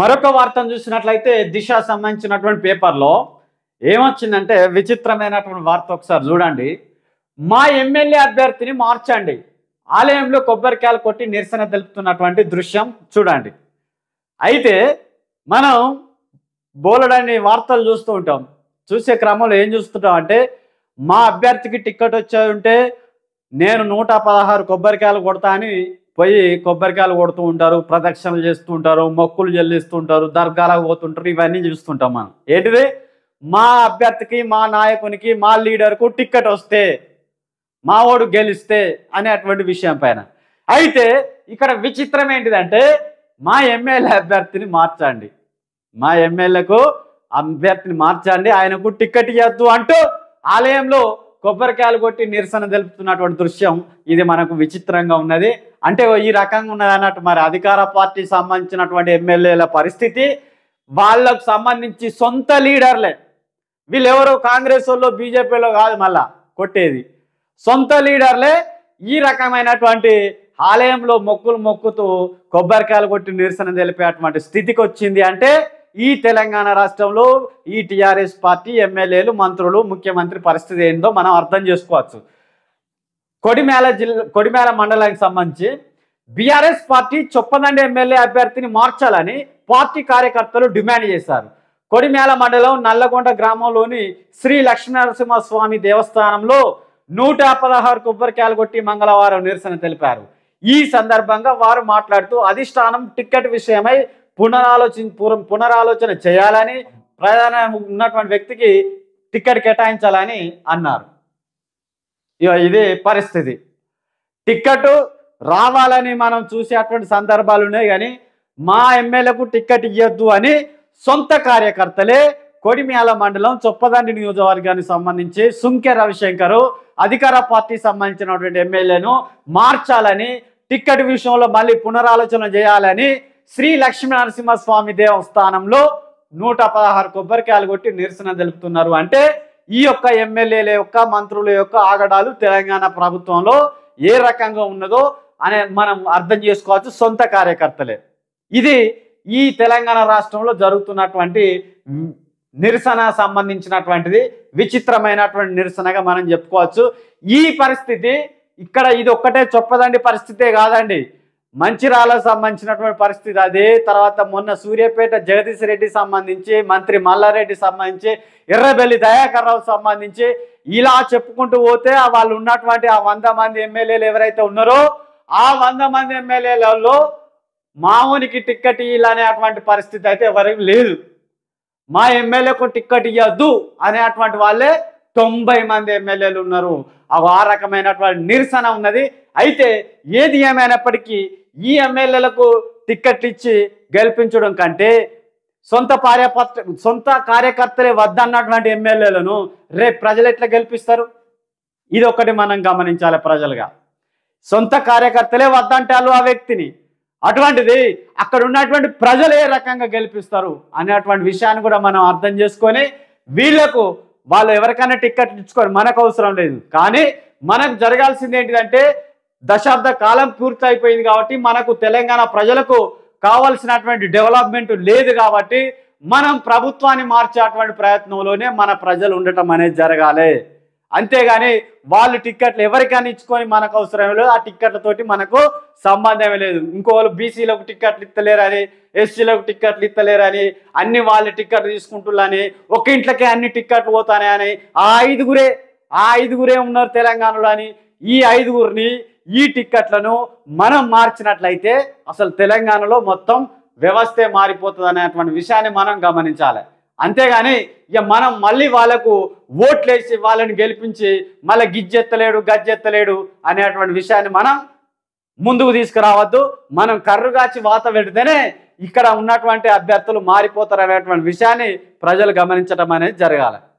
మరొక వార్తను చూసినట్లయితే దిశ సంబంధించినటువంటి పేపర్లో ఏమొచ్చిందంటే విచిత్రమైనటువంటి వార్త ఒకసారి చూడండి మా ఎమ్మెల్యే అభ్యర్థిని మార్చండి ఆలయంలో కొబ్బరికాయలు కొట్టి నిరసన తెలుపుతున్నటువంటి దృశ్యం చూడండి అయితే మనం బోలడని వార్తలు చూస్తూ ఉంటాం చూసే క్రమంలో ఏం చూస్తుంటాం అంటే మా అభ్యర్థికి టిక్కెట్ వచ్చాయంటే ఉంటే నేను నూట పదహారు కొబ్బరికాయలు కొడతా అని పోయి కొబ్బరికాయలు కొడుతూ ఉంటారు ప్రదక్షిణలు చేస్తూ ఉంటారు మొక్కులు చెల్లిస్తూ ఉంటారు దర్గాలకు పోతుంటారు ఇవన్నీ చూస్తుంటాం మనం ఏంటిది మా అభ్యర్థికి మా నాయకునికి మా లీడర్కు టిక్కెట్ వస్తే మా ఓడు గెలిస్తే అనేటువంటి విషయం పైన అయితే ఇక్కడ విచిత్రం ఏంటిదంటే మా ఎమ్మెల్యే అభ్యర్థిని మార్చండి మా ఎమ్మెల్యేకు అభ్యర్థిని మార్చండి ఆయనకు టిక్కెట్ ఇవ్వద్దు అంటూ ఆలయంలో కొబ్బరికాయలు కొట్టి నిరసన తెలుపుతున్నటువంటి దృశ్యం ఇది మనకు విచిత్రంగా ఉన్నది అంటే ఈ రకంగా ఉన్నది అన్నట్టు మరి అధికార పార్టీ సంబంధించినటువంటి ఎమ్మెల్యేల పరిస్థితి వాళ్ళకు సంబంధించి సొంత లీడర్లే వీళ్ళు ఎవరో కాంగ్రెస్ వాళ్ళు బీజేపీలో కాదు మళ్ళా కొట్టేది సొంత లీడర్లే ఈ రకమైనటువంటి ఆలయంలో మొక్కులు మొక్కుతూ కొబ్బరికాయలు కొట్టి నిరసన తెలిపేటువంటి స్థితికి వచ్చింది అంటే ఈ తెలంగాణ రాష్ట్రంలో ఈ టిఆర్ఎస్ పార్టీ ఎమ్మెల్యేలు మంత్రులు ముఖ్యమంత్రి పరిస్థితి ఏందో మనం అర్థం చేసుకోవచ్చు కొడిమేళ జిల్లా కొడిమేళ మండలానికి సంబంధించి బీఆర్ఎస్ పార్టీ చొప్పదండి ఎమ్మెల్యే అభ్యర్థిని మార్చాలని పార్టీ కార్యకర్తలు డిమాండ్ చేశారు కొడిమేళ మండలం నల్లగొండ గ్రామంలోని శ్రీ లక్ష్మీనరసింహస్వామి దేవస్థానంలో నూట పదహారు కొబ్బరికాయలు కొట్టి మంగళవారం నిరసన తెలిపారు ఈ సందర్భంగా వారు మాట్లాడుతూ అధిష్టానం టిక్కెట్ విషయమై పునరాలోచన పునరాలోచన చేయాలని ప్రధాన ఉన్నటువంటి వ్యక్తికి టిక్కెట్ కేటాయించాలని అన్నారు ఇది పరిస్థితి టిక్కెట్ రావాలని మనం చూసేటువంటి సందర్భాలు ఉన్నాయి కానీ మా ఎమ్మెల్యేకు టిక్కెట్ ఇవ్వద్దు అని సొంత కార్యకర్తలే కొడిమ్యాల మండలం చొప్పదండి నియోజకవర్గానికి సంబంధించి సుంకె రవిశంకర్ అధికార పార్టీ సంబంధించినటువంటి ఎమ్మెల్యేను మార్చాలని టిక్కెట్ విషయంలో మళ్ళీ పునరాలోచన చేయాలని శ్రీ లక్ష్మీనరసింహస్వామి దేవస్థానంలో నూట పదహారు కొబ్బరికాయలు కొట్టి నిరసన తెలుపుతున్నారు అంటే ఈ యొక్క ఎమ్మెల్యేల యొక్క మంత్రుల యొక్క ఆగడాలు తెలంగాణ ప్రభుత్వంలో ఏ రకంగా ఉన్నదో అనే మనం అర్థం చేసుకోవచ్చు సొంత కార్యకర్తలే ఇది ఈ తెలంగాణ రాష్ట్రంలో జరుగుతున్నటువంటి నిరసన సంబంధించినటువంటిది విచిత్రమైనటువంటి నిరసనగా మనం చెప్పుకోవచ్చు ఈ పరిస్థితి ఇక్కడ ఇది ఒక్కటే చొప్పదండి పరిస్థితే కాదండి మంచిరాలకు సంబంధించినటువంటి పరిస్థితి అది తర్వాత మొన్న సూర్యాపేట జగదీష్ రెడ్డి సంబంధించి మంత్రి మల్లారెడ్డి సంబంధించి ఎర్రబెల్లి దయాకర్ రావు సంబంధించి ఇలా చెప్పుకుంటూ పోతే వాళ్ళు ఉన్నటువంటి ఆ వంద మంది ఎమ్మెల్యేలు ఎవరైతే ఉన్నారో ఆ వంద మంది ఎమ్మెల్యేలలో మామూనికి టిక్కెట్ ఇయ్యాలనేటువంటి పరిస్థితి అయితే ఎవరికి లేదు మా ఎమ్మెల్యేకు టిక్కెట్ ఇవ్వద్దు అనేటువంటి వాళ్ళే తొంభై మంది ఎమ్మెల్యేలు ఉన్నారు ఆ రకమైనటువంటి నిరసన ఉన్నది అయితే ఏది ఏమైనప్పటికీ ఈ ఎమ్మెల్యేలకు టిక్కెట్లు ఇచ్చి గెలిపించడం కంటే సొంత కార్యపత్ర సొంత కార్యకర్తలే వద్దన్నటువంటి ఎమ్మెల్యేలను రేపు ప్రజలు ఎట్లా గెలిపిస్తారు ఇది ఒకటి మనం గమనించాలి ప్రజలుగా సొంత కార్యకర్తలే వద్దంటారు ఆ వ్యక్తిని అటువంటిది అక్కడ ఉన్నటువంటి ప్రజలు ఏ రకంగా గెలిపిస్తారు అనేటువంటి విషయాన్ని కూడా మనం అర్థం చేసుకొని వీళ్లకు వాళ్ళు ఎవరికైనా టిక్కెట్ ఇచ్చుకొని మనకు అవసరం లేదు కానీ మనకు జరగాల్సింది ఏంటిదంటే దశాబ్ద కాలం పూర్తయిపోయింది కాబట్టి మనకు తెలంగాణ ప్రజలకు కావలసినటువంటి డెవలప్మెంట్ లేదు కాబట్టి మనం ప్రభుత్వాన్ని మార్చేటువంటి ప్రయత్నంలోనే మన ప్రజలు ఉండటం అనేది జరగాలి అంతేగాని వాళ్ళు టిక్కెట్లు ఎవరికైనా ఇచ్చుకొని మనకు అవసరం లేదు ఆ టిక్కెట్లతోటి మనకు సంబంధం లేదు ఇంకోళ్ళు బీసీలకు టిక్కెట్లు ఇస్తలేరని ఎస్సీలకు టిక్కెట్లు ఇస్తలేరని అన్ని వాళ్ళ టిక్కెట్లు తీసుకుంటున్నారని ఒక ఇంట్లోకే అన్ని టిక్కెట్లు పోతానే అని ఆ ఐదుగురే ఆ ఐదుగురే ఉన్నారు తెలంగాణలో అని ఈ ఐదుగురిని ఈ టిక్కెట్లను మనం మార్చినట్లయితే అసలు తెలంగాణలో మొత్తం వ్యవస్థే మారిపోతుంది అనేటువంటి విషయాన్ని మనం గమనించాలి అంతేగాని ఇక మనం మళ్ళీ వాళ్ళకు ఓట్లేసి వాళ్ళని గెలిపించి మళ్ళీ గిజ్జెత్తలేడు గజ్జెత్తలేడు అనేటువంటి విషయాన్ని మనం ముందుకు తీసుకురావద్దు మనం కర్రుగాచి వాత పెడితేనే ఇక్కడ ఉన్నటువంటి అభ్యర్థులు మారిపోతారు అనేటువంటి విషయాన్ని ప్రజలు గమనించడం అనేది జరగాలి